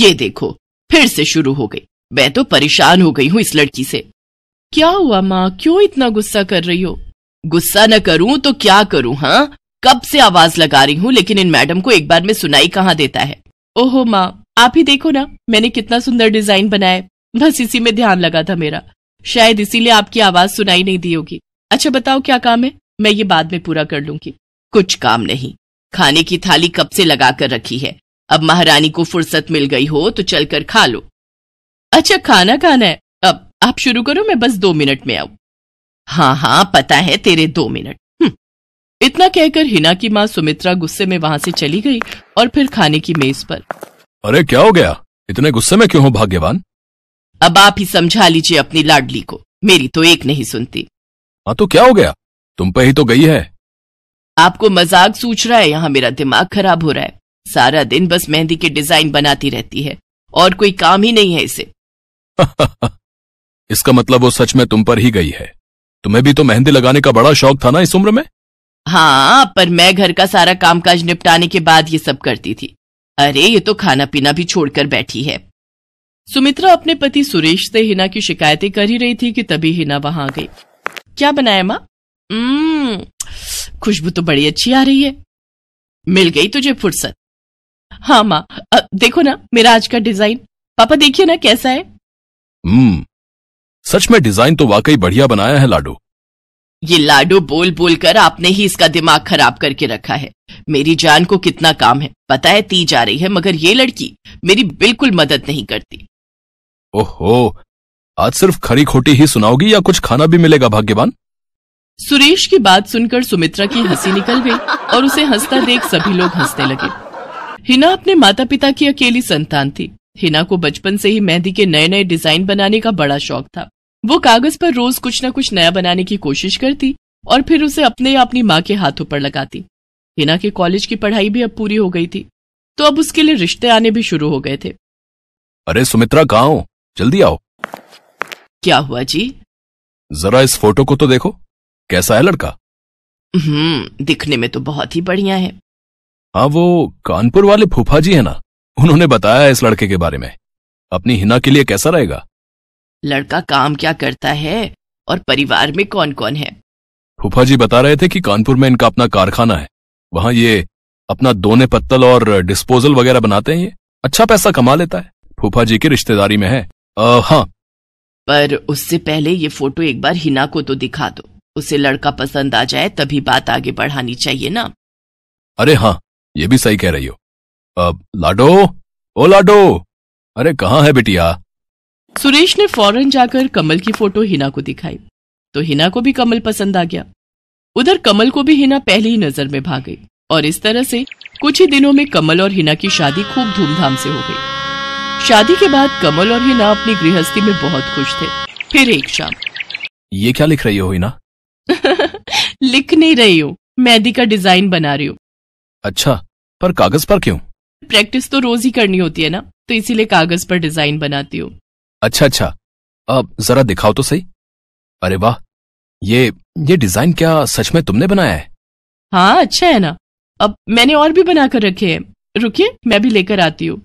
ये देखो फिर से शुरू हो गई मैं तो परेशान हो गई हूँ इस लड़की से क्या हुआ माँ क्यों इतना गुस्सा कर रही हो गुस्सा न करूं तो क्या करूं हाँ कब से आवाज लगा रही हूँ लेकिन इन मैडम को एक बार में सुनाई कहाँ देता है ओहो माँ आप ही देखो ना मैंने कितना सुंदर डिजाइन बनाया बस इसी में ध्यान लगा था मेरा शायद इसीलिए आपकी आवाज सुनाई नहीं दी होगी अच्छा बताओ क्या काम है मैं ये बाद में पूरा कर लूंगी कुछ काम नहीं खाने की थाली कब से लगा कर रखी है अब महारानी को फुर्सत मिल गई हो तो चलकर खा लो अच्छा खाना खाना है अब आप शुरू करो मैं बस दो मिनट में आऊ हाँ हाँ पता है तेरे दो मिनट हम्म। इतना कहकर हिना की माँ सुमित्रा गुस्से में वहां से चली गई और फिर खाने की मेज पर अरे क्या हो गया इतने गुस्से में क्यों हो भाग्यवान अब आप ही समझा लीजिए अपनी लाडली को मेरी तो एक नहीं सुनती हाँ तो क्या हो गया तुम पे ही तो गई है आपको मजाक सूझ रहा है यहाँ मेरा दिमाग खराब हो रहा है सारा दिन बस मेहंदी के डिजाइन बनाती रहती है और कोई काम ही नहीं है इसे इसका मतलब वो सच में तुम पर ही गई है तुम्हें भी तो मेहंदी लगाने का बड़ा शौक था ना इस उम्र में हाँ पर मैं घर का सारा कामकाज निपटाने के बाद ये सब करती थी अरे ये तो खाना पीना भी छोड़कर बैठी है सुमित्रा अपने पति सुरेश से हिना की शिकायतें कर ही रही थी कि तभी हिना वहां गई क्या बनाया माँ खुशबू तो बड़ी अच्छी आ रही है मिल गई तुझे फुर्सत हाँ माँ देखो ना मेरा आज का डिजाइन पापा देखिए ना कैसा है हम्म सच में डिजाइन तो वाकई बढ़िया बनाया है लाडो ये लाडो बोल बोल कर आपने ही इसका दिमाग खराब करके रखा है मेरी जान को कितना काम है पता है ती जा रही है मगर ये लड़की मेरी बिल्कुल मदद नहीं करती ओहो आज सिर्फ खरी खोटी ही सुनाओगी या कुछ खाना भी मिलेगा भाग्यवान सुरेश की बात सुनकर सुमित्रा की हंसी निकल गई और उसे हंसता देख सभी लोग हंसने लगे हिना अपने माता पिता की अकेली संतान थी हिना को बचपन से ही मेहंदी के नए नए डिजाइन बनाने का बड़ा शौक था वो कागज पर रोज कुछ न कुछ नया बनाने की कोशिश करती और फिर उसे अपने या अपनी माँ के हाथों पर लगाती हिना के कॉलेज की पढ़ाई भी अब पूरी हो गई थी तो अब उसके लिए रिश्ते आने भी शुरू हो गए थे अरे सुमित्रा कहा हो जल्दी आओ क्या हुआ जी जरा इस फोटो को तो देखो कैसा है लड़का हम्म दिखने में तो बहुत ही बढ़िया है हाँ वो कानपुर वाले फूफा जी है ना उन्होंने बताया इस लड़के के बारे में अपनी हिना के लिए कैसा रहेगा लड़का काम क्या करता है और परिवार में कौन कौन है फूफा जी बता रहे थे कि कानपुर में इनका अपना कारखाना है वहाँ ये अपना दोने पत्तल और डिस्पोजल वगैरह बनाते हैं ये अच्छा पैसा कमा लेता है फूफा जी की रिश्तेदारी में है आ, हाँ पर उससे पहले ये फोटो एक बार हिना को तो दिखा दो उसे लड़का पसंद आ जाए तभी बात आगे बढ़ानी चाहिए ना अरे हाँ ये भी सही कह रही हो अब लाडो ओ लाडो अरे कहाँ है बिटिया सुरेश ने फौरन जाकर कमल की फोटो हिना को दिखाई तो हिना को भी कमल पसंद आ गया उधर कमल को भी हिना पहले ही नजर में भाग गई और इस तरह से कुछ ही दिनों में कमल और हिना की शादी खूब धूमधाम से हो गई शादी के बाद कमल और हिना अपनी गृहस्थी में बहुत खुश थे फिर एक शाम ये क्या लिख रही हो हिना लिख नहीं रही हूँ मेहंदी का डिजाइन बना रही हूँ अच्छा पर कागज पर क्यों प्रैक्टिस तो रोज ही करनी होती है ना तो इसीलिए कागज पर डिजाइन बनाती हूँ अच्छा अच्छा अब जरा दिखाओ तो सही अरे वाह ये ये डिजाइन क्या सच में तुमने बनाया है हाँ अच्छा है ना अब मैंने और भी बनाकर रखे हैं रुकिए मैं भी लेकर आती हूँ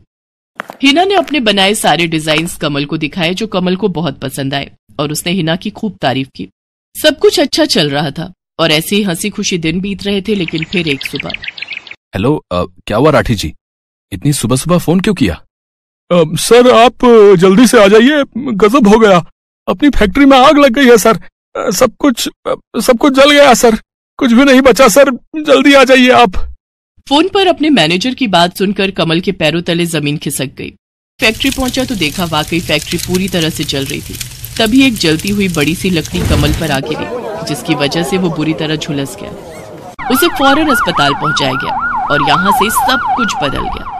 हिना ने अपने बनाए सारे डिजाइन कमल को दिखाए जो कमल को बहुत पसंद आए और उसने हिना की खूब तारीफ की सब कुछ अच्छा चल रहा था और ऐसे ही हंसी खुशी दिन बीत रहे थे लेकिन फिर एक सुबह हेलो uh, क्या हुआ राठी जी इतनी सुबह सुबह फोन क्यों किया आ, सर आप जल्दी से आ जाइए गजब हो गया अपनी फैक्ट्री में आग लग गई है सर सब कुछ सब कुछ जल गया सर कुछ भी नहीं बचा सर जल्दी आ जाइए आप फोन पर अपने मैनेजर की बात सुनकर कमल के पैरों तले जमीन खिसक गई फैक्ट्री पहुंचा तो देखा वाकई फैक्ट्री पूरी तरह से जल रही थी तभी एक जलती हुई बड़ी सी लकड़ी कमल पर आ गिरी जिसकी वजह से वो बुरी तरह झुलस गया उसे फौरन अस्पताल पहुंचाया गया और यहाँ से सब कुछ बदल गया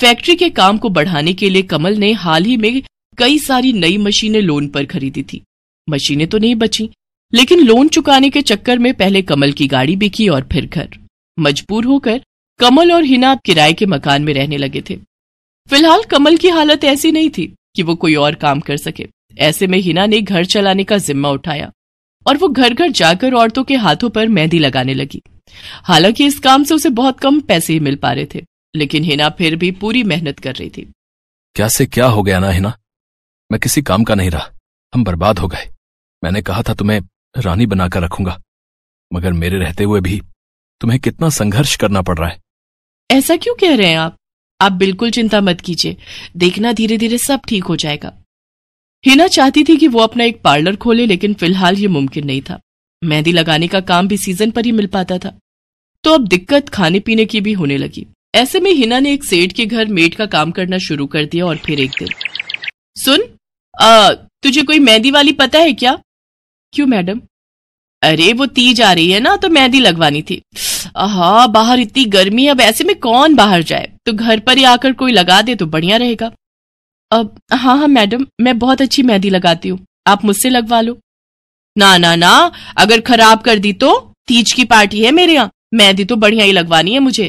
फैक्ट्री के काम को बढ़ाने के लिए कमल ने हाल ही में कई सारी नई मशीनें लोन पर खरीदी थी मशीनें तो नहीं बची लेकिन लोन चुकाने के चक्कर में पहले कमल की गाड़ी बिकी और फिर घर मजबूर होकर कमल और हिना अब किराए के मकान में रहने लगे थे फिलहाल कमल की हालत ऐसी नहीं थी कि वो कोई और काम कर सके ऐसे में हिना ने घर चलाने का जिम्मा उठाया और वो घर घर जाकर औरतों के हाथों पर मेहंदी लगाने लगी हालांकि इस काम से उसे बहुत कम पैसे ही मिल पा रहे थे लेकिन हिना फिर भी पूरी मेहनत कर रही थी क्या से क्या हो गया ना हिना मैं किसी काम का नहीं रहा हम बर्बाद हो गए मैंने कहा था तुम्हें रानी बनाकर रखूंगा मगर मेरे रहते हुए भी तुम्हें कितना संघर्ष करना पड़ रहा है ऐसा क्यों कह रहे हैं आप आप बिल्कुल चिंता मत कीजिए देखना धीरे धीरे सब ठीक हो जाएगा हिना चाहती थी कि वो अपना एक पार्लर खोले लेकिन फिलहाल ये मुमकिन नहीं था मेहंदी लगाने का काम भी सीजन पर ही मिल पाता था तो अब दिक्कत खाने पीने की भी होने लगी ऐसे में हिना ने एक सेठ के घर मेट का काम करना शुरू कर दिया और फिर एक दिन सुन आ, तुझे कोई मेहंदी वाली पता है क्या क्यों मैडम अरे वो तीज आ रही है ना तो मेहंदी लगवानी थी हाँ बाहर इतनी गर्मी है अब ऐसे में कौन बाहर जाए तो घर पर ही आकर कोई लगा दे तो बढ़िया रहेगा अब हाँ हाँ मैडम मैं बहुत अच्छी मेहंदी लगाती हूँ आप मुझसे लगवा लो ना ना ना अगर खराब कर दी तो तीज की पार्टी है मेरे यहाँ मेहंदी तो बढ़िया ही लगवानी है मुझे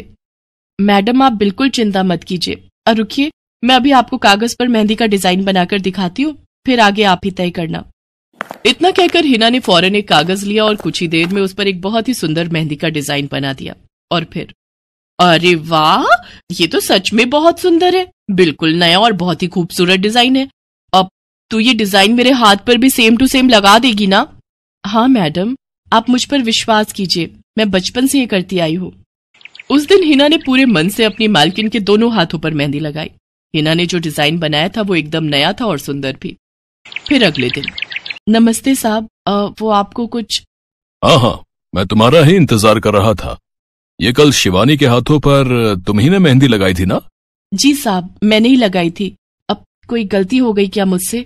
मैडम आप बिल्कुल चिंता मत कीजिए और रुकिए मैं अभी आपको कागज पर मेहंदी का डिजाइन बनाकर दिखाती हूँ फिर आगे आप ही तय करना इतना कहकर हिना ने फौरन एक कागज लिया और कुछ ही देर में उस पर एक बहुत ही सुंदर मेहंदी का डिजाइन बना दिया और फिर अरे वाह ये तो सच में बहुत सुंदर है बिल्कुल नया और बहुत ही खूबसूरत डिजाइन है अब तू तो ये डिजाइन मेरे हाथ पर भी सेम टू सेम लगा देगी ना हाँ मैडम आप मुझ पर विश्वास कीजिए मैं बचपन से ये करती आई हूँ उस दिन हिना ने पूरे मन से अपनी मालकिन के दोनों हाथों पर मेहंदी लगाई हिना ने जो डिजाइन बनाया था वो एकदम नया था और सुंदर भी फिर अगले दिन नमस्ते साहब वो आपको कुछ हाँ हाँ मैं तुम्हारा ही इंतजार कर रहा था ये कल शिवानी के हाथों पर तुम ही ने मेहंदी लगाई थी ना जी साहब मैंने ही लगाई थी अब कोई गलती हो गई क्या मुझसे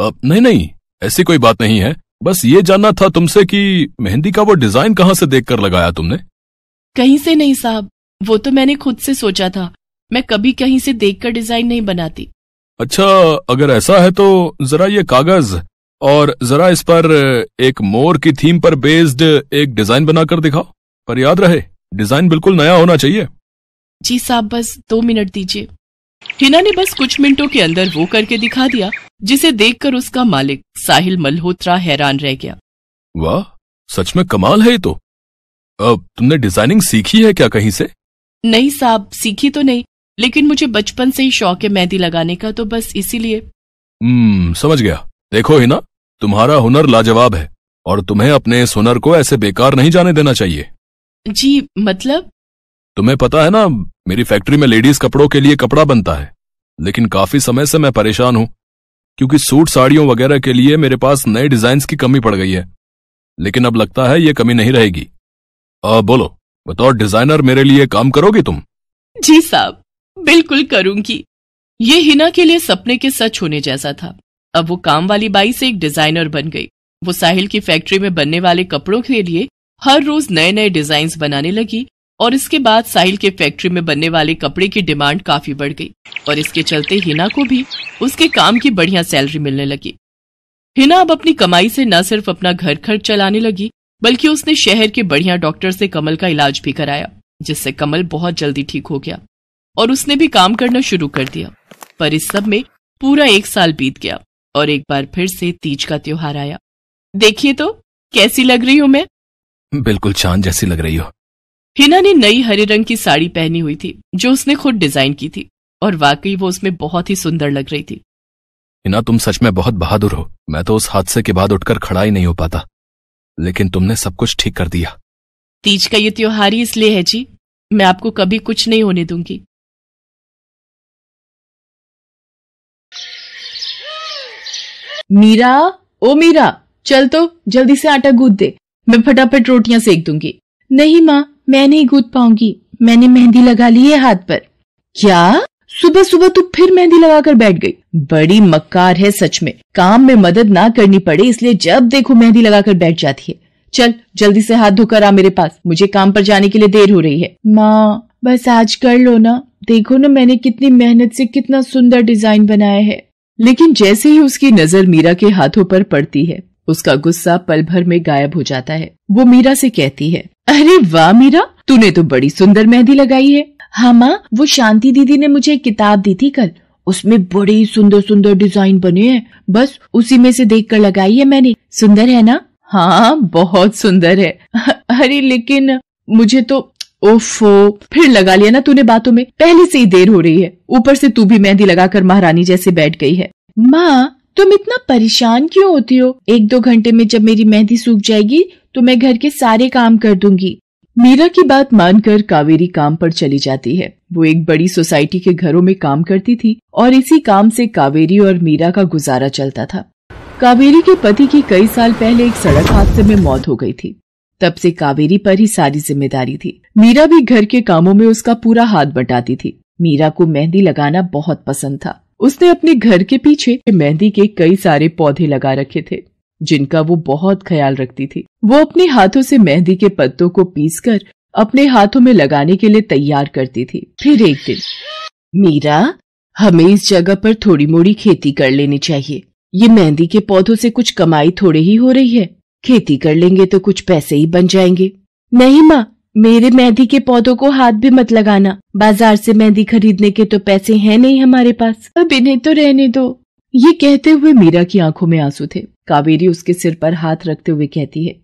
नहीं नहीं ऐसी कोई बात नहीं है बस ये जानना था तुमसे कि मेहंदी का वो डिजाइन कहाँ से देखकर लगाया तुमने कहीं से नहीं साहब वो तो मैंने खुद से सोचा था मैं कभी कहीं से देखकर डिजाइन नहीं बनाती अच्छा अगर ऐसा है तो जरा ये कागज और जरा इस पर एक मोर की थीम पर बेस्ड एक डिजाइन बनाकर दिखाओ पर याद रहे डिजाइन बिल्कुल नया होना चाहिए जी साहब बस दो मिनट दीजिए हिना ने बस कुछ मिनटों के अंदर वो करके दिखा दिया जिसे देखकर उसका मालिक साहिल मल्होत्रा हैरान रह गया वाह सच में कमाल है ये तो अब तुमने डिजाइनिंग सीखी है क्या कहीं से नहीं साहब सीखी तो नहीं लेकिन मुझे बचपन से ही शौक है मेहंदी लगाने का तो बस इसीलिए हम्म, समझ गया देखो हिना तुम्हारा हुनर लाजवाब है और तुम्हें अपने इस हुनर को ऐसे बेकार नहीं जाने देना चाहिए जी मतलब तुम्हें पता है ना मेरी फैक्ट्री में लेडीज कपड़ों के लिए कपड़ा बनता है लेकिन काफी समय से मैं परेशान हूं क्योंकि सूट साड़ियों वगैरह के लिए मेरे पास नए डिजाइन की कमी पड़ गई है लेकिन अब लगता है ये कमी नहीं रहेगी आ, बोलो बतौर डिजाइनर मेरे लिए काम करोगी तुम जी साहब बिल्कुल करूंगी ये हिना के लिए सपने के सच होने जैसा था अब वो काम वाली बाई से एक डिजाइनर बन गई वो साहिल की फैक्ट्री में बनने वाले कपड़ों के लिए हर रोज नए नए डिजाइन बनाने लगी और इसके बाद साहिल के फैक्ट्री में बनने वाले कपड़े की डिमांड काफी बढ़ गई और इसके चलते हिना को भी उसके काम की बढ़िया सैलरी मिलने लगी हिना अब अपनी कमाई से न सिर्फ अपना घर खर्च चलाने लगी बल्कि उसने शहर के बढ़िया डॉक्टर से कमल का इलाज भी कराया जिससे कमल बहुत जल्दी ठीक हो गया और उसने भी काम करना शुरू कर दिया पर इस सब में पूरा एक साल बीत गया और एक बार फिर से तीज का त्योहार आया देखिए तो कैसी लग रही हूँ मैं बिल्कुल चांद जैसी लग रही हूँ हिना ने नई हरे रंग की साड़ी पहनी हुई थी जो उसने खुद डिजाइन की थी और वाकई वो उसमें बहुत ही सुंदर लग रही थी हिना तुम सच में बहुत बहादुर हो मैं तो उस हादसे के बाद उठकर खड़ा ही नहीं हो पाता लेकिन तुमने सब कुछ ठीक कर दिया तीज का ये त्योहार ही इसलिए है जी मैं आपको कभी कुछ नहीं होने दूंगी मीरा ओ मीरा चल तो जल्दी से आटा गूद दे मैं फटाफट रोटियां सेक दूंगी नहीं माँ मैं नहीं कूद पाऊंगी मैंने मेहंदी लगा ली है हाथ पर क्या सुबह सुबह तू तो फिर मेहंदी लगाकर बैठ गई बड़ी मक्कार है सच में काम में मदद ना करनी पड़े इसलिए जब देखो मेहंदी लगाकर बैठ जाती है चल जल्दी से हाथ धोकर आ मेरे पास मुझे काम पर जाने के लिए देर हो रही है माँ बस आज कर लो ना देखो ना मैंने कितनी मेहनत से कितना सुंदर डिजाइन बनाया है लेकिन जैसे ही उसकी नजर मीरा के हाथों पर पड़ती है उसका गुस्सा पल भर में गायब हो जाता है वो मीरा से कहती है अरे वाह मीरा तूने तो बड़ी सुंदर मेहंदी लगाई है हाँ माँ वो शांति दीदी ने मुझे एक किताब दी थी कल उसमें बड़ी सुंदर सुंदर डिजाइन बने हैं बस उसी में से देखकर लगाई है मैंने सुंदर है ना हाँ बहुत सुंदर है अरे लेकिन मुझे तो ओफो फिर लगा लिया ना तूने बातों में पहले से ही देर हो रही है ऊपर से तू भी मेहंदी लगाकर महारानी जैसे बैठ गई है माँ तुम इतना परेशान क्यों होती हो एक दो घंटे में जब मेरी मेहंदी सूख जाएगी तो मैं घर के सारे काम कर दूंगी मीरा की बात मानकर कावेरी काम पर चली जाती है वो एक बड़ी सोसाइटी के घरों में काम करती थी और इसी काम से कावेरी और मीरा का गुजारा चलता था कावेरी के पति की कई साल पहले एक सड़क हादसे में मौत हो गई थी तब से कावेरी पर ही सारी जिम्मेदारी थी मीरा भी घर के कामों में उसका पूरा हाथ बटाती थी मीरा को मेहंदी लगाना बहुत पसंद था उसने अपने घर के पीछे मेहंदी के कई सारे पौधे लगा रखे थे जिनका वो बहुत ख्याल रखती थी वो अपने हाथों से मेहंदी के पत्तों को पीसकर अपने हाथों में लगाने के लिए तैयार करती थी फिर एक दिन मीरा हमें इस जगह पर थोड़ी मोड़ी खेती कर लेनी चाहिए ये मेहंदी के पौधों से कुछ कमाई थोड़े ही हो रही है खेती कर लेंगे तो कुछ पैसे ही बन जाएंगे नहीं माँ मेरे मेहंदी के पौधों को हाथ भी मत लगाना बाजार से मेहंदी खरीदने के तो पैसे हैं नहीं हमारे पास अब इन्हें तो रहने दो ये कहते हुए मीरा की आंखों में आंसू थे कावेरी उसके सिर पर हाथ रखते हुए कहती है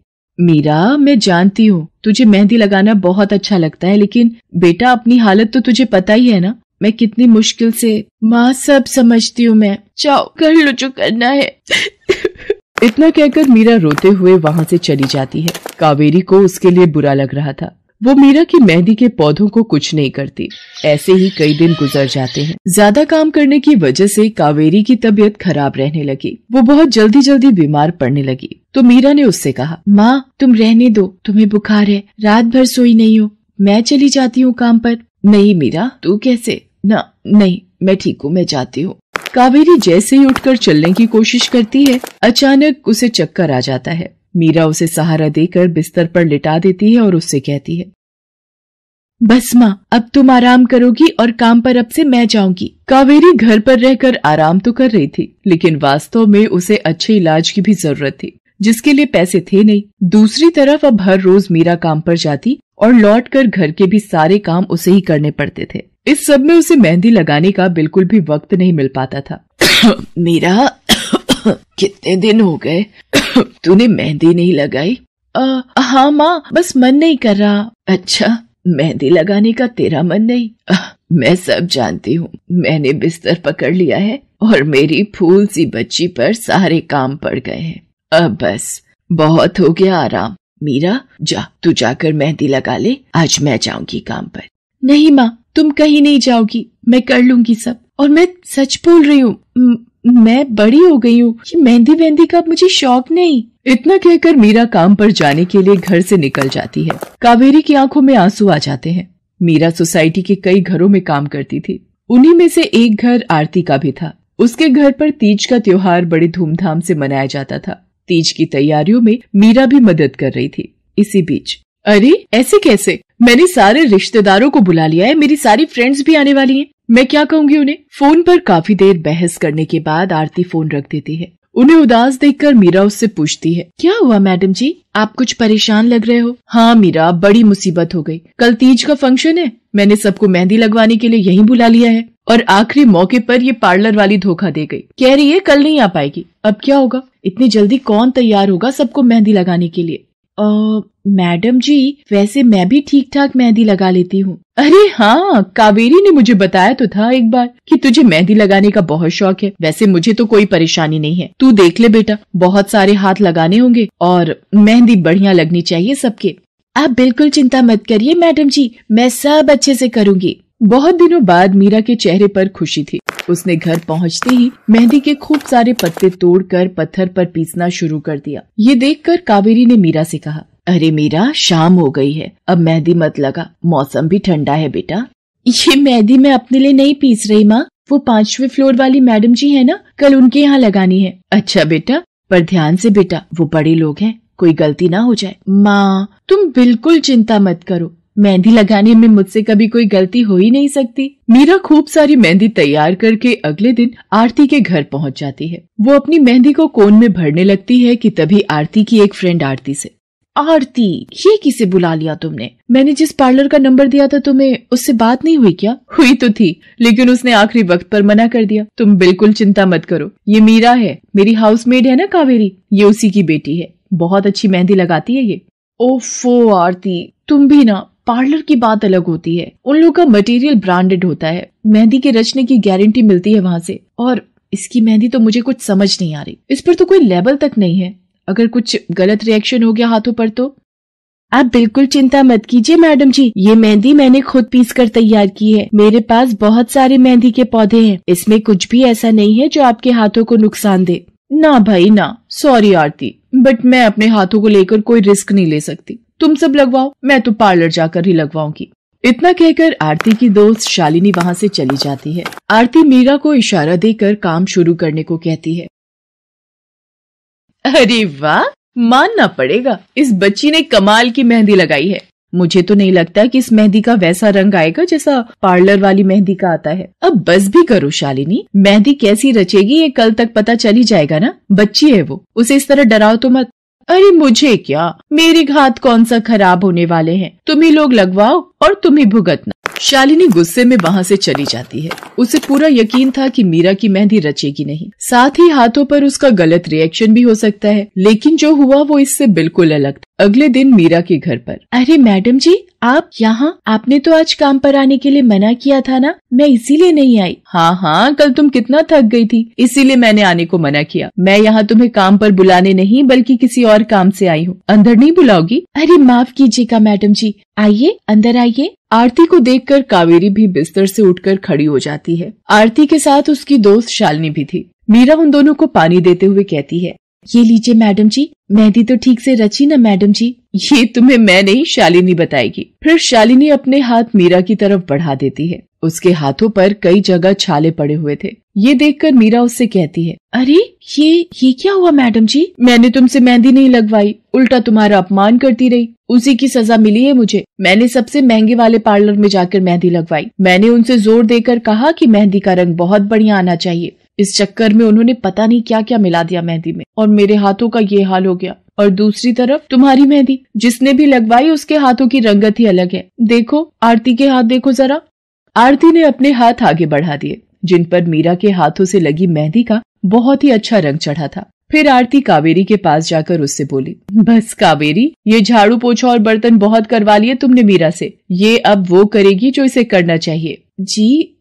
मीरा मैं जानती हूँ तुझे मेहंदी लगाना बहुत अच्छा लगता है लेकिन बेटा अपनी हालत तो तुझे पता ही है ना मैं कितनी मुश्किल से माँ सब समझती हूँ मैं चाहो कर लो जो करना है इतना कहकर मीरा रोते हुए वहाँ से चली जाती है कावेरी को उसके लिए बुरा लग रहा था वो मीरा की मेहंदी के पौधों को कुछ नहीं करती ऐसे ही कई दिन गुजर जाते हैं ज्यादा काम करने की वजह से कावेरी की तबीयत खराब रहने लगी वो बहुत जल्दी जल्दी बीमार पड़ने लगी तो मीरा ने उससे कहा माँ तुम रहने दो तुम्हें बुखार है रात भर सोई नहीं हो मैं चली जाती हूँ काम पर नहीं मीरा तू कैसे ना नहीं मैं ठीक हूँ मैं जाती हूँ कावेरी जैसे ही उठकर चलने की कोशिश करती है अचानक उसे चक्कर आ जाता है मीरा उसे सहारा देकर बिस्तर पर लिटा देती है और उससे कहती है बस माँ अब तुम आराम करोगी और काम पर अब से मैं जाऊंगी कावेरी घर पर रहकर आराम तो कर रही थी लेकिन वास्तव में उसे अच्छे इलाज की भी जरूरत थी जिसके लिए पैसे थे नहीं दूसरी तरफ अब हर रोज मीरा काम पर जाती और लौट कर घर के भी सारे काम उसे ही करने पड़ते थे इस सब में उसे मेहंदी लगाने का बिल्कुल भी वक्त नहीं मिल पाता था मीरा कितने दिन हो गए तूने मेहंदी नहीं लगाई हाँ माँ बस मन नहीं कर रहा अच्छा मेहंदी लगाने का तेरा मन नहीं आ, मैं सब जानती हूँ मैंने बिस्तर पकड़ लिया है और मेरी फूल सी बच्ची पर सारे काम पड़ गए हैं अब बस बहुत हो गया आराम मीरा जा तू जाकर मेहंदी लगा ले आज मैं जाऊंगी काम पर नहीं माँ तुम कहीं नहीं जाओगी मैं कर लूंगी सब और मैं सच बोल रही हूँ मैं बड़ी हो गई हूँ मेहंदी वेहंदी का मुझे शौक नहीं इतना कहकर मीरा काम पर जाने के लिए घर से निकल जाती है कावेरी की आंखों में आंसू आ जाते हैं मीरा सोसाइटी के कई घरों में काम करती थी उन्हीं में से एक घर आरती का भी था उसके घर पर तीज का त्योहार बड़े धूमधाम से मनाया जाता था तीज की तैयारियों में मीरा भी मदद कर रही थी इसी बीच अरे ऐसे कैसे मैंने सारे रिश्तेदारों को बुला लिया है मेरी सारी फ्रेंड्स भी आने वाली हैं मैं क्या कहूँगी उन्हें फोन पर काफी देर बहस करने के बाद आरती फोन रख देती है उन्हें उदास देखकर मीरा उससे पूछती है क्या हुआ मैडम जी आप कुछ परेशान लग रहे हो हाँ मीरा बड़ी मुसीबत हो गई कल तीज का फंक्शन है मैंने सबको मेहंदी लगवाने के लिए यहीं बुला लिया है और आखिरी मौके पर ये पार्लर वाली धोखा दे गई कह रही है कल नहीं आ पाएगी अब क्या होगा इतनी जल्दी कौन तैयार होगा सबको मेहंदी लगाने के लिए मैडम जी वैसे मैं भी ठीक ठाक मेहंदी लगा लेती हूँ अरे हाँ कावेरी ने मुझे बताया तो था एक बार कि तुझे मेहंदी लगाने का बहुत शौक है वैसे मुझे तो कोई परेशानी नहीं है तू देख ले बेटा बहुत सारे हाथ लगाने होंगे और मेहंदी बढ़िया लगनी चाहिए सबके आप बिल्कुल चिंता मत करिए मैडम जी मैं सब अच्छे से करूँगी बहुत दिनों बाद मीरा के चेहरे पर खुशी थी उसने घर पहुंचते ही मेहंदी के खूब सारे पत्ते तोड़कर पत्थर पर पीसना शुरू कर दिया ये देखकर कावेरी ने मीरा से कहा अरे मीरा शाम हो गई है अब मेहंदी मत लगा मौसम भी ठंडा है बेटा ये मेहंदी मैं अपने लिए नहीं पीस रही माँ वो पांचवे फ्लोर वाली मैडम जी है ना कल उनके यहाँ लगानी है अच्छा बेटा पर ध्यान से बेटा वो बड़े लोग हैं कोई गलती ना हो जाए माँ तुम बिल्कुल चिंता मत करो मेहंदी लगाने में मुझसे कभी कोई गलती हो ही नहीं सकती मीरा खूब सारी मेहंदी तैयार करके अगले दिन आरती के घर पहुंच जाती है वो अपनी मेहंदी को कोन में भरने लगती है कि तभी आरती की एक फ्रेंड आरती से आरती ये किसे बुला लिया तुमने मैंने जिस पार्लर का नंबर दिया था तुम्हें उससे बात नहीं हुई क्या हुई तो थी लेकिन उसने आखिरी वक्त पर मना कर दिया तुम बिल्कुल चिंता मत करो ये मीरा है मेरी हाउसमेड है ना कावेरी ये उसी की बेटी है बहुत अच्छी मेहंदी लगाती है ये ओफो आरती तुम भी ना पार्लर की बात अलग होती है उन लोगों का मटेरियल ब्रांडेड होता है मेहंदी के रचने की गारंटी मिलती है वहां से और इसकी मेहंदी तो मुझे कुछ समझ नहीं आ रही इस पर तो कोई लेवल तक नहीं है अगर कुछ गलत रिएक्शन हो गया हाथों पर तो आप बिल्कुल चिंता मत कीजिए मैडम जी ये मेहंदी मैंने खुद पीस कर तैयार की है मेरे पास बहुत सारे मेहंदी के पौधे हैं इसमें कुछ भी ऐसा नहीं है जो आपके हाथों को नुकसान दे ना भाई ना सॉरी आरती बट मैं अपने हाथों को लेकर कोई रिस्क नहीं ले सकती तुम सब लगवाओ मैं तो पार्लर जाकर ही लगवाऊंगी इतना कहकर आरती की दोस्त शालिनी वहाँ से चली जाती है आरती मीरा को इशारा देकर काम शुरू करने को कहती है अरे वाह मानना पड़ेगा इस बच्ची ने कमाल की मेहंदी लगाई है मुझे तो नहीं लगता कि इस मेहंदी का वैसा रंग आएगा जैसा पार्लर वाली मेहंदी का आता है अब बस भी करो शालिनी मेहंदी कैसी रचेगी ये कल तक पता चल ही जाएगा ना बच्ची है वो उसे इस तरह डराओ तो मत अरे मुझे क्या मेरे घात कौन सा खराब होने वाले हैं तुम्ही लोग लगवाओ और तुम्ही भुगतना शालिनी गुस्से में वहाँ से चली जाती है उसे पूरा यकीन था कि मीरा की मेहंदी रचेगी नहीं साथ ही हाथों पर उसका गलत रिएक्शन भी हो सकता है लेकिन जो हुआ वो इससे बिल्कुल अलग था अगले दिन मीरा के घर पर अरे मैडम जी आप यहाँ आपने तो आज काम पर आने के लिए मना किया था ना मैं इसीलिए नहीं आई हाँ हाँ कल तुम कितना थक गई थी इसीलिए मैंने आने को मना किया मैं यहाँ तुम्हें काम पर बुलाने नहीं बल्कि किसी और काम से आई हूँ अंदर नहीं बुलाओगी अरे माफ कीजिएगा मैडम जी आइए अंदर आइए आरती को देखकर कावेरी भी बिस्तर से उठकर खड़ी हो जाती है आरती के साथ उसकी दोस्त शालिनी भी थी मीरा उन दोनों को पानी देते हुए कहती है ये लीजिए मैडम जी मेहंदी तो ठीक से रची ना मैडम जी ये तुम्हें मैं नहीं शालिनी बताएगी फिर शालिनी अपने हाथ मीरा की तरफ बढ़ा देती है उसके हाथों पर कई जगह छाले पड़े हुए थे ये देखकर मीरा उससे कहती है अरे ये ये क्या हुआ मैडम जी मैंने तुमसे मेहंदी नहीं लगवाई उल्टा तुम्हारा अपमान करती रही उसी की सजा मिली है मुझे मैंने सबसे महंगे वाले पार्लर में जाकर मेहंदी लगवाई मैंने उनसे जोर देकर कहा कि मेहंदी का रंग बहुत बढ़िया आना चाहिए इस चक्कर में उन्होंने पता नहीं क्या क्या मिला दिया मेहंदी में और मेरे हाथों का ये हाल हो गया और दूसरी तरफ तुम्हारी मेहंदी जिसने भी लगवाई उसके हाथों की रंगत ही अलग है देखो आरती के हाथ देखो जरा आरती ने अपने हाथ आगे बढ़ा दिए जिन पर मीरा के हाथों से लगी मेहंदी का बहुत ही अच्छा रंग चढ़ा था फिर आरती कावेरी के पास जाकर उससे बोली बस कावेरी ये झाड़ू पोछा और बर्तन बहुत करवा लिए तुमने मीरा से ये अब वो करेगी जो इसे करना चाहिए जी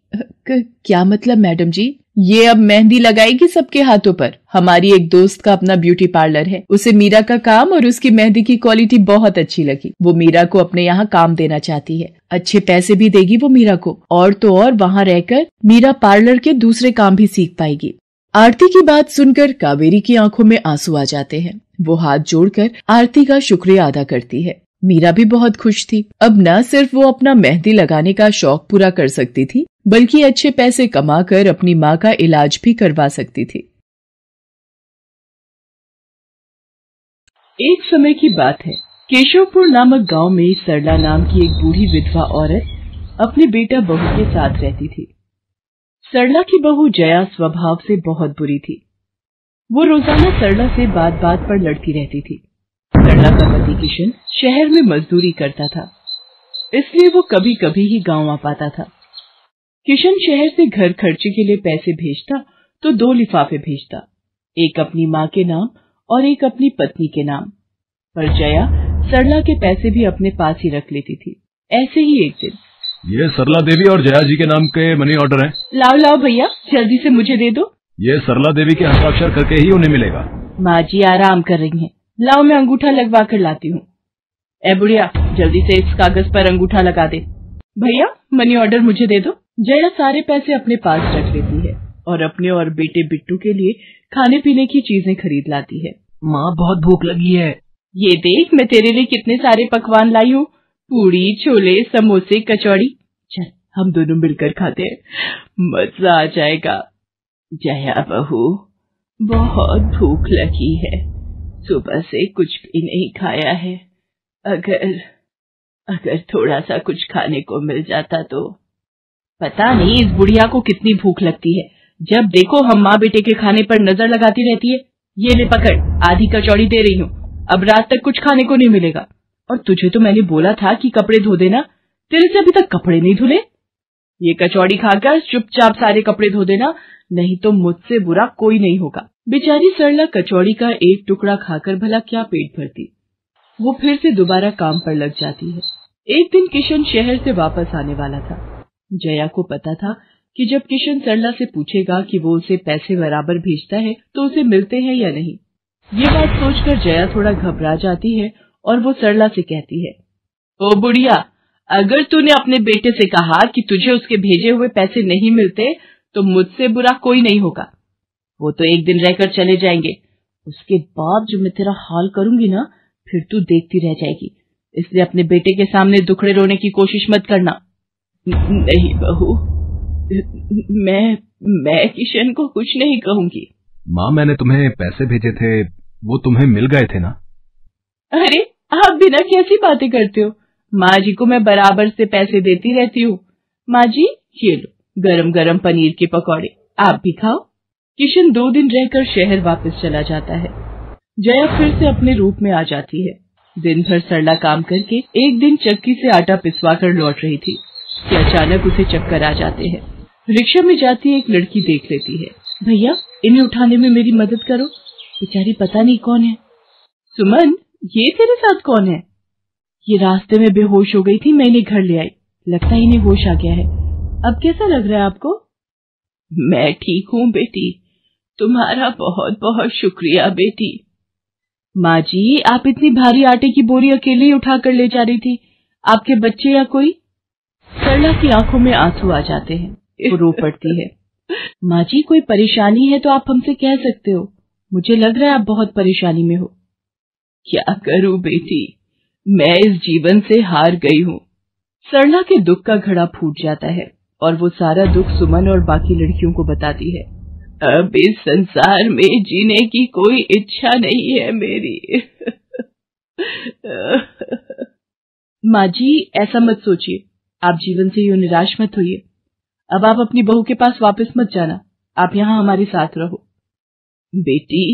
क्या मतलब मैडम जी ये अब मेहंदी लगाएगी सबके हाथों पर हमारी एक दोस्त का अपना ब्यूटी पार्लर है उसे मीरा का काम और उसकी मेहंदी की क्वालिटी बहुत अच्छी लगी वो मीरा को अपने यहाँ काम देना चाहती है अच्छे पैसे भी देगी वो मीरा को और तो और वहाँ रहकर मीरा पार्लर के दूसरे काम भी सीख पाएगी आरती की बात सुनकर कावेरी की आंखों में आंसू आ जाते हैं वो हाथ जोड़कर आरती का शुक्रिया अदा करती है मीरा भी बहुत खुश थी अब न सिर्फ वो अपना मेहंदी लगाने का शौक पूरा कर सकती थी बल्कि अच्छे पैसे कमाकर अपनी माँ का इलाज भी करवा सकती थी एक समय की बात है केशवपुर नामक गांव में सरला नाम की एक बूढ़ी विधवा औरत अपने बेटा बहू के साथ रहती थी सरला की बहू जया स्वभाव से बहुत बुरी थी वो रोजाना सरला से बात बात पर लड़ती रहती थी लड़का का पति किशन शहर में मजदूरी करता था इसलिए वो कभी कभी ही गांव आ पाता था किशन शहर से घर खर्चे के लिए पैसे भेजता तो दो लिफाफे भेजता एक अपनी माँ के नाम और एक अपनी पत्नी के नाम पर जया सरला के पैसे भी अपने पास ही रख लेती थी ऐसे ही एक दिन ये सरला देवी और जया जी के नाम के मनी ऑर्डर है लाओ लाओ भैया जल्दी से मुझे दे दो ये सरला देवी के हस्ताक्षर करके ही उन्हें मिलेगा माँ जी आराम कर रही हैं। लाओ मैं अंगूठा लगवा कर लाती हूँ ए बुढ़िया जल्दी से इस कागज पर अंगूठा लगा दे भैया मनी ऑर्डर मुझे दे दो जया सारे पैसे अपने पास रख लेती है और अपने और बेटे बिट्टू के लिए खाने पीने की चीजें खरीद लाती है माँ बहुत भूख लगी है ये देख मैं तेरे लिए कितने सारे पकवान लाई हूँ पूरी छोले समोसे कचौड़ी चल हम दोनों मिलकर खाते हैं मजा आ जाएगा जया बहू बहुत भूख लगी है सुबह से कुछ भी नहीं खाया है अगर अगर थोड़ा सा कुछ खाने को मिल जाता तो पता नहीं इस बुढ़िया को कितनी भूख लगती है जब देखो हम माँ बेटे के खाने पर नजर लगाती रहती है ये ले पकड़ आधी कचौड़ी दे रही हूँ अब रात तक कुछ खाने को नहीं मिलेगा और तुझे तो मैंने बोला था कि कपड़े धो देना तेरे से अभी तक कपड़े नहीं धुले ये कचौड़ी खाकर चुपचाप सारे कपड़े धो देना नहीं तो मुझसे बुरा कोई नहीं होगा बेचारी सरला कचौड़ी का एक टुकड़ा खाकर भला क्या पेट भरती वो फिर से दोबारा काम पर लग जाती है एक दिन किशन शहर से वापस आने वाला था जया को पता था कि जब किशन सरला से पूछेगा कि वो उसे पैसे बराबर भेजता है तो उसे मिलते हैं या नहीं ये बात सोचकर जया थोड़ा घबरा जाती है और वो सरला से कहती है ओ बुढ़िया अगर तूने अपने बेटे से कहा कि तुझे उसके भेजे हुए पैसे नहीं मिलते तो मुझसे बुरा कोई नहीं होगा वो तो एक दिन रहकर चले जाएंगे उसके बाद जो मैं तेरा हाल करूंगी ना फिर तू देखती रह जाएगी इसलिए अपने बेटे के सामने दुखड़े रोने की कोशिश मत करना नहीं बहू मैं मैं किशन को कुछ नहीं कहूंगी माँ मैंने तुम्हें पैसे भेजे थे वो तुम्हें मिल गए थे ना अरे आप बिना कैसी बातें करते हो माँ जी को मैं बराबर से पैसे देती रहती हूँ माँ जी ये लो गरम गरम पनीर के पकौड़े आप भी खाओ किशन दो दिन रहकर शहर वापस चला जाता है जया फिर से अपने रूप में आ जाती है दिन भर सरला काम करके एक दिन चक्की से आटा पिसवा कर लौट रही थी कि अचानक उसे चक्कर आ जाते हैं रिक्शा में जाती एक लड़की देख लेती है भैया इन्हें उठाने में मेरी मदद करो बेचारी पता नहीं कौन है सुमन ये तेरे साथ कौन है ये रास्ते में बेहोश हो गई थी मैंने घर ले आई लगता है इन्हें होश आ गया है अब कैसा लग रहा है आपको मैं ठीक हूँ बेटी तुम्हारा बहुत बहुत शुक्रिया बेटी माँ जी आप इतनी भारी आटे की बोरी अकेले ही उठा कर ले जा रही थी आपके बच्चे या कोई सरला की आंखों में आंसू आ जाते हैं वो रो पड़ती है माँ जी कोई परेशानी है तो आप हमसे कह सकते हो मुझे लग रहा है आप बहुत परेशानी में हो क्या करूं बेटी मैं इस जीवन से हार गई हूँ सरला के दुख का घड़ा फूट जाता है और वो सारा दुख सुमन और बाकी लड़कियों को बताती है अब इस संसार में जीने की कोई इच्छा नहीं है मेरी माँ जी ऐसा मत सोचिए आप जीवन से यू निराश मत होइए अब आप अपनी बहू के पास वापस मत जाना आप यहाँ हमारे साथ रहो बेटी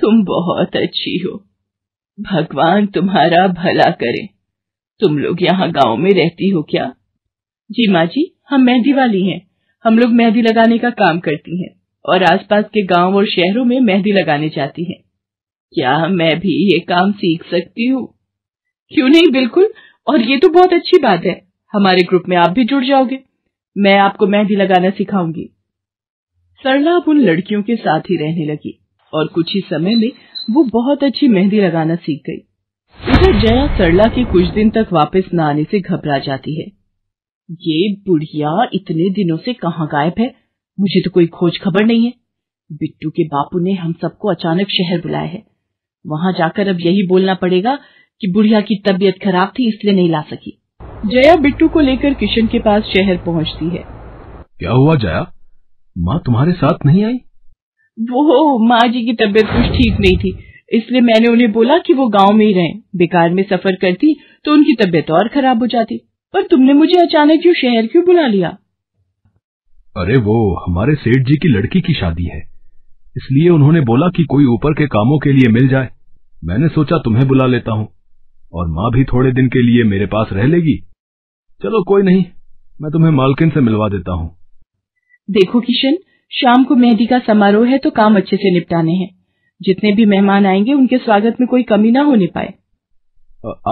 तुम बहुत अच्छी हो भगवान तुम्हारा भला करे तुम लोग यहाँ गांव में रहती हो क्या जी माँ जी हम मेहंदी वाली हैं हम लोग मेहंदी लगाने का काम करती हैं और आसपास के गांव और शहरों में मेहंदी लगाने जाती हैं क्या मैं भी ये काम सीख सकती हूँ क्यों नहीं बिल्कुल और ये तो बहुत अच्छी बात है हमारे ग्रुप में आप भी जुड़ जाओगे मैं आपको मेहंदी लगाना सिखाऊंगी सरला अब उन लड़कियों के साथ ही रहने लगी और कुछ ही समय में वो बहुत अच्छी मेहंदी लगाना सीख गई इधर जया सरला के कुछ दिन तक वापस न आने से घबरा जाती है ये बुढ़िया इतने दिनों से कहाँ गायब है मुझे तो कोई खोज खबर नहीं है बिट्टू के बापू ने हम सबको अचानक शहर बुलाया है वहां जाकर अब यही बोलना पड़ेगा कि बुढ़िया की तबीयत खराब थी इसलिए नहीं ला सकी जया बिट्टू को लेकर किशन के पास शहर पहुंचती है क्या हुआ जया माँ तुम्हारे साथ नहीं आई वो माँ जी की तबीयत कुछ ठीक नहीं थी इसलिए मैंने उन्हें बोला कि वो गांव में ही रहें बेकार में सफर करती तो उनकी तबीयत और खराब हो जाती पर तुमने मुझे अचानक क्यों शहर क्यों बुला लिया अरे वो हमारे सेठ जी की लड़की की शादी है इसलिए उन्होंने बोला कि कोई ऊपर के कामों के लिए मिल जाए मैंने सोचा तुम्हें बुला लेता हूँ और माँ भी थोड़े दिन के लिए मेरे पास रह लेगी चलो कोई नहीं मैं तुम्हें मालकिन से मिलवा देता हूँ देखो किशन शाम को मेहंदी का समारोह है तो काम अच्छे से निपटाने हैं जितने भी मेहमान आएंगे उनके स्वागत में कोई कमी ना होने पाए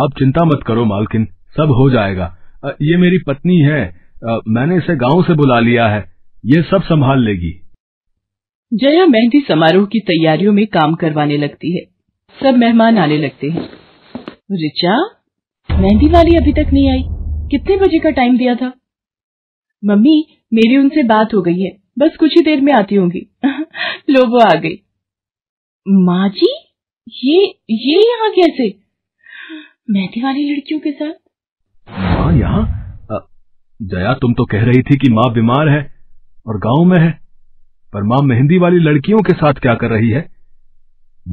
आप चिंता मत करो मालकिन सब हो जाएगा ये मेरी पत्नी है आ, मैंने इसे गांव से बुला लिया है ये सब संभाल लेगी जया मेहंदी समारोह की तैयारियों में काम करवाने लगती है सब मेहमान आने लगते हैं रिचा मेहंदी वाली अभी तक नहीं आई कितने बजे का टाइम दिया था मम्मी मेरी उनसे बात हो गई है बस कुछ ही देर में आती होंगी लो वो आ गई माँ जी ये ये यहाँ कैसे मेहंदी वाली लड़कियों के साथ यहाँ जया तुम तो कह रही थी कि माँ बीमार है और गांव में है पर माँ मेहंदी वाली लड़कियों के साथ क्या कर रही है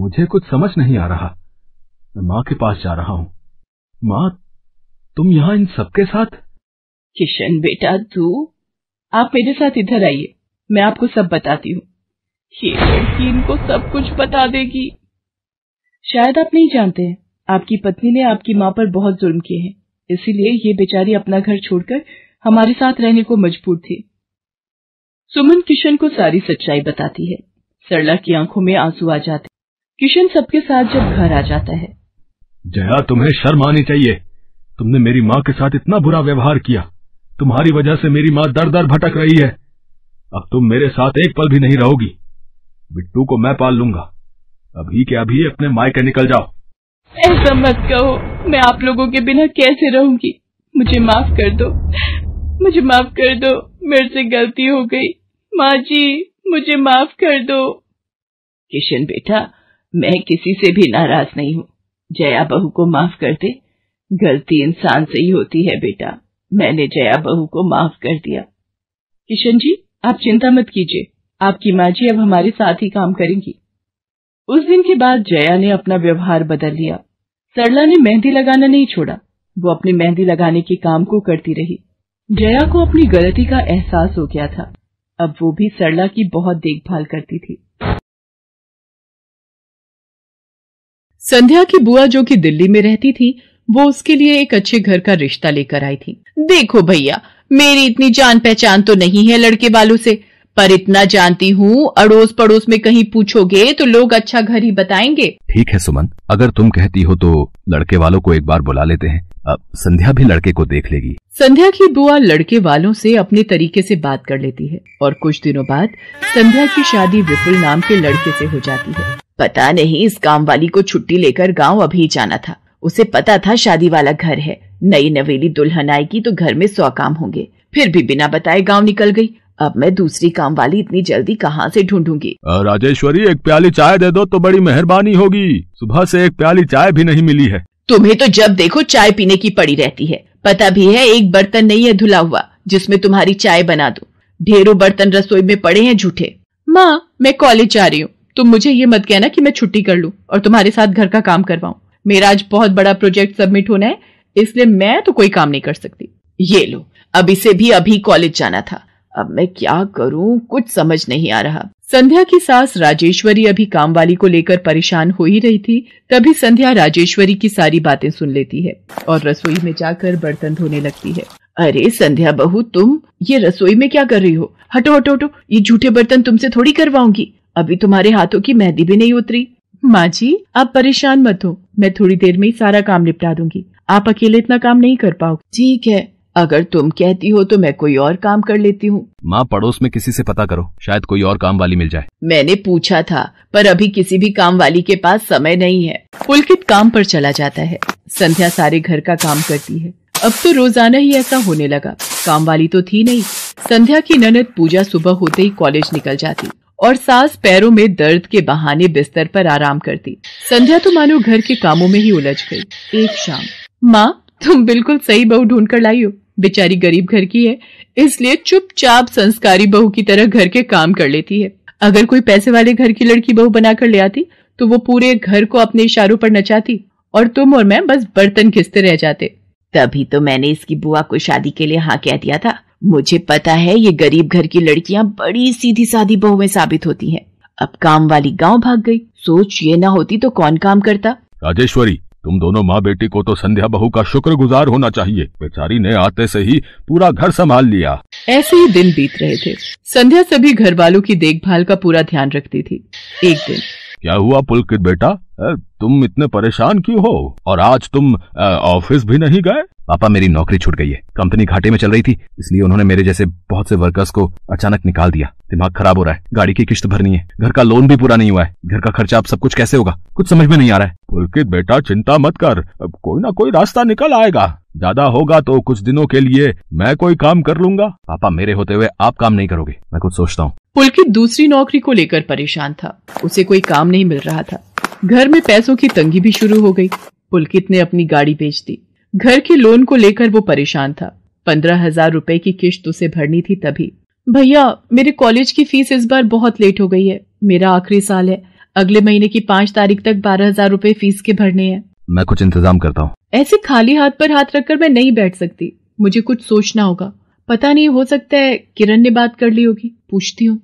मुझे कुछ समझ नहीं आ रहा मैं माँ के पास जा रहा हूँ माँ तुम यहाँ इन सबके साथ किशन बेटा तू आप मेरे साथ इधर आइए मैं आपको सब बताती हूँ ये लड़की इनको सब कुछ बता देगी शायद आप नहीं जानते आपकी पत्नी ने आपकी माँ पर बहुत जुल्म किए हैं इसीलिए ये बेचारी अपना घर छोड़कर हमारे साथ रहने को मजबूर थे सुमन किशन को सारी सच्चाई बताती है सरला की आंखों में आंसू आ जाते किशन सबके साथ जब घर आ जाता है जया तुम्हें शर्म आनी चाहिए तुमने मेरी माँ के साथ इतना बुरा व्यवहार किया तुम्हारी वजह से मेरी माँ दर दर भटक रही है अब तुम मेरे साथ एक पल भी नहीं रहोगी बिट्टू को मैं पाल लूंगा अभी के अभी अपने मायके निकल जाओ ऐसा मत कहो मैं आप लोगों के बिना कैसे रहूंगी मुझे माफ कर दो मुझे माफ कर दो मेरे से गलती हो गई माँ जी मुझे माफ कर दो किशन बेटा मैं किसी से भी नाराज नहीं हूँ जया बहू को माफ कर दे गलती इंसान से ही होती है बेटा मैंने जया बहू को माफ कर दिया किशन जी आप चिंता मत कीजिए आपकी माँ जी अब हमारे साथ ही काम करेंगी उस दिन के बाद जया ने अपना व्यवहार बदल लिया सरला ने मेहंदी लगाना नहीं छोड़ा वो अपने मेहंदी लगाने के काम को करती रही जया को अपनी गलती का एहसास हो गया था अब वो भी सरला की बहुत देखभाल करती थी संध्या की बुआ जो कि दिल्ली में रहती थी वो उसके लिए एक अच्छे घर का रिश्ता लेकर आई थी देखो भैया मेरी इतनी जान पहचान तो नहीं है लड़के वालों से पर इतना जानती हूँ अड़ोस पड़ोस में कहीं पूछोगे तो लोग अच्छा घर ही बताएंगे ठीक है सुमन अगर तुम कहती हो तो लड़के वालों को एक बार बुला लेते हैं अब संध्या भी लड़के को देख लेगी संध्या की बुआ लड़के वालों से अपने तरीके से बात कर लेती है और कुछ दिनों बाद संध्या की शादी विपुल नाम के लड़के से हो जाती है पता नहीं इस काम वाली को छुट्टी लेकर गांव अभी जाना था उसे पता था शादी वाला घर है नई नवेली दुल्हन आएगी तो घर में सौ काम होंगे फिर भी बिना बताए गाँव निकल गयी अब मैं दूसरी काम वाली इतनी जल्दी कहाँ से ढूंढूंगी राजेश्वरी एक प्याली चाय दे दो तो बड़ी मेहरबानी होगी सुबह से एक प्याली चाय भी नहीं मिली है तुम्हें तो जब देखो चाय पीने की पड़ी रहती है पता भी है एक बर्तन नहीं है धुला हुआ जिसमें तुम्हारी चाय बना दो ढेरों बर्तन रसोई में पड़े हैं झूठे माँ मैं कॉलेज जा रही हूँ तुम मुझे ये मत कहना कि मैं छुट्टी कर लूँ और तुम्हारे साथ घर का काम करवाऊँ मेरा आज बहुत बड़ा प्रोजेक्ट सबमिट होना है इसलिए मैं तो कोई काम नहीं कर सकती ये लो अब इसे भी अभी कॉलेज जाना था अब मैं क्या करूं कुछ समझ नहीं आ रहा संध्या की सास राजेश्वरी अभी कामवाली को लेकर परेशान हो ही रही थी तभी संध्या राजेश्वरी की सारी बातें सुन लेती है और रसोई में जाकर बर्तन धोने लगती है अरे संध्या बहू तुम ये रसोई में क्या कर रही हो हटो हटो हटो ये झूठे बर्तन तुमसे थोड़ी करवाऊंगी अभी तुम्हारे हाथों की मेहंदी भी नहीं उतरी माँ जी आप परेशान मत हो मैं थोड़ी देर में ही सारा काम निपटा दूंगी आप अकेले इतना काम नहीं कर पाओगे ठीक है अगर तुम कहती हो तो मैं कोई और काम कर लेती हूँ माँ पड़ोस में किसी से पता करो शायद कोई और काम वाली मिल जाए मैंने पूछा था पर अभी किसी भी काम वाली के पास समय नहीं है पुलकित काम पर चला जाता है संध्या सारे घर का काम करती है अब तो रोजाना ही ऐसा होने लगा काम वाली तो थी नहीं संध्या की ननद पूजा सुबह होते ही कॉलेज निकल जाती और सास पैरों में दर्द के बहाने बिस्तर पर आराम करती संध्या तो मानो घर के कामों में ही उलझ गई एक शाम माँ तुम बिल्कुल सही बहू ढूंढ कर लाई हो बेचारी गरीब घर की है इसलिए चुपचाप संस्कारी बहू की तरह घर के काम कर लेती है अगर कोई पैसे वाले घर की लड़की बहू बनाकर ले आती तो वो पूरे घर को अपने इशारों पर नचाती और तुम और मैं बस बर्तन खिसते रह जाते तभी तो मैंने इसकी बुआ को शादी के लिए हाँ कह दिया था मुझे पता है ये गरीब घर की लड़कियाँ बड़ी सीधी सादी बहुएं साबित होती हैं। अब काम वाली गाँव भाग गई सोच ये ना होती तो कौन काम करता राजेश्वरी तुम दोनों माँ बेटी को तो संध्या बहू का शुक्रगुजार होना चाहिए बेचारी ने आते से ही पूरा घर संभाल लिया ऐसे ही दिन बीत रहे थे संध्या सभी घर वालों की देखभाल का पूरा ध्यान रखती थी एक दिन क्या हुआ पुलकित बेटा तुम इतने परेशान क्यों हो और आज तुम ऑफिस भी नहीं गए पापा मेरी नौकरी छूट गई है कंपनी घाटे में चल रही थी इसलिए उन्होंने मेरे जैसे बहुत से वर्कर्स को अचानक निकाल दिया दिमाग खराब हो रहा है गाड़ी की किश्त भरनी है घर का लोन भी पूरा नहीं हुआ है घर का खर्चा अब सब कुछ कैसे होगा कुछ समझ में नहीं आ रहा है पुलकित बेटा चिंता मत कर अब कोई ना कोई रास्ता निकल आएगा ज्यादा होगा तो कुछ दिनों के लिए मैं कोई काम कर लूंगा पापा मेरे होते हुए आप काम नहीं करोगे मैं कुछ सोचता हूँ पुलकित दूसरी नौकरी को लेकर परेशान था उसे कोई काम नहीं मिल रहा था घर में पैसों की तंगी भी शुरू हो गई पुलकित ने अपनी गाड़ी बेच दी घर के लोन को लेकर वो परेशान था पंद्रह हजार रूपए की किश्त उसे भरनी थी तभी भैया मेरे कॉलेज की फीस इस बार बहुत लेट हो गई है मेरा आखिरी साल है अगले महीने की पाँच तारीख तक बारह हजार रूपए फीस के भरने हैं मैं कुछ इंतजाम करता हूँ ऐसे खाली हाथ पर हाथ रखकर मैं नहीं बैठ सकती मुझे कुछ सोचना होगा पता नहीं हो सकता है किरण ने बात कर ली होगी पूछती हूँ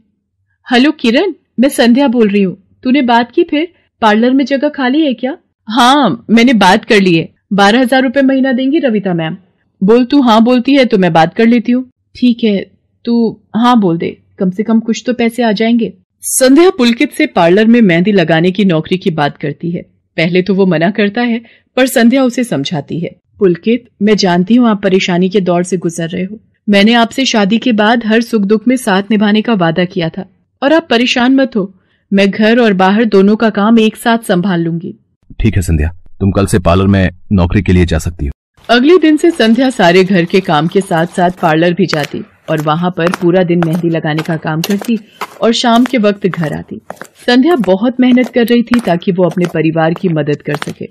हेलो किरण मैं संध्या बोल रही हूँ तूने बात की फिर पार्लर में जगह खाली है क्या हाँ मैंने बात कर ली है बारह हजार रूपए महीना देंगी रविता मैम बोल तू हाँ बोलती है तो मैं बात कर लेती हूँ ठीक है तू हाँ बोल दे कम से कम कुछ तो पैसे आ जाएंगे संध्या पुलकित से पार्लर में मेहंदी लगाने की नौकरी की बात करती है पहले तो वो मना करता है पर संध्या उसे समझाती है पुलकित मैं जानती हूँ आप परेशानी के दौर से गुजर रहे हो मैंने आपसे शादी के बाद हर सुख दुख में साथ निभाने का वादा किया था और आप परेशान मत हो मैं घर और बाहर दोनों का काम एक साथ संभाल लूंगी ठीक है संध्या तुम कल से पार्लर में नौकरी के लिए जा सकती हो अगले दिन से संध्या सारे घर के काम के साथ साथ पार्लर भी जाती और वहां पर पूरा दिन मेहंदी लगाने का काम करती और शाम के वक्त घर आती संध्या बहुत मेहनत कर रही थी ताकि वो अपने परिवार की मदद कर सके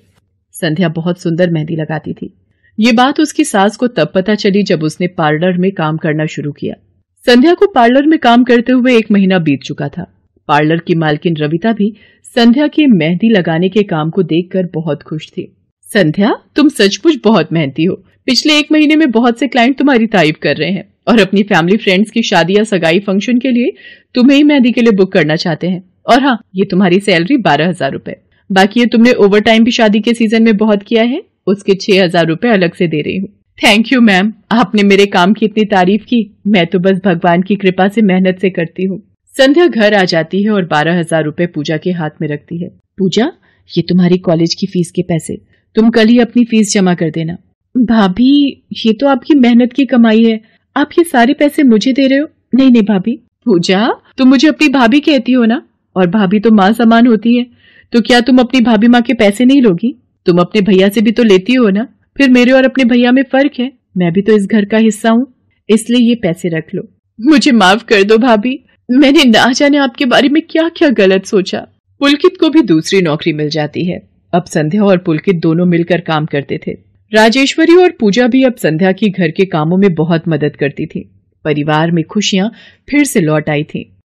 संध्या बहुत सुंदर मेहंदी लगाती थी ये बात उसकी सास को तब पता चली जब उसने पार्लर में काम करना शुरू किया संध्या को पार्लर में काम करते हुए एक महीना बीत चुका था पार्लर की मालकिन रविता भी संध्या के मेहंदी लगाने के काम को देखकर बहुत खुश थी संध्या तुम सचमुच बहुत मेहनती हो पिछले एक महीने में बहुत से क्लाइंट तुम्हारी तारीफ कर रहे हैं और अपनी फैमिली फ्रेंड्स की शादी या सगाई फंक्शन के लिए तुम्हें ही मेहंदी के लिए बुक करना चाहते हैं और हाँ ये तुम्हारी सैलरी बारह हजार रूपए बाकी ये तुमने ओवर टाइम भी शादी के सीजन में बहुत किया है उसके छह हजार रूपए अलग से दे रही हूँ थैंक यू मैम आपने मेरे काम की इतनी तारीफ की मैं तो बस भगवान की कृपा से मेहनत से करती हूँ संध्या घर आ जाती है और बारह हजार रूपए पूजा के हाथ में रखती है पूजा ये तुम्हारी कॉलेज की फीस के पैसे तुम कल ही अपनी फीस जमा कर देना भाभी ये तो आपकी मेहनत की कमाई है आप ये सारे पैसे मुझे दे रहे हो नहीं नहीं भाभी पूजा तुम मुझे अपनी भाभी कहती हो ना और भाभी तो माँ समान होती है तो क्या तुम अपनी भाभी माँ के पैसे नहीं लोगी तुम अपने भैया से भी तो लेती हो ना फिर मेरे और अपने भैया में फर्क है मैं भी तो इस घर का हिस्सा हूँ इसलिए ये पैसे रख लो मुझे माफ कर दो भाभी मैंने ना जाने आपके बारे में क्या क्या गलत सोचा पुलकित को भी दूसरी नौकरी मिल जाती है अब संध्या और पुलकित दोनों मिलकर काम करते थे राजेश्वरी और पूजा भी अब संध्या की घर के कामों में बहुत मदद करती थी परिवार में खुशियां फिर से लौट आई थीं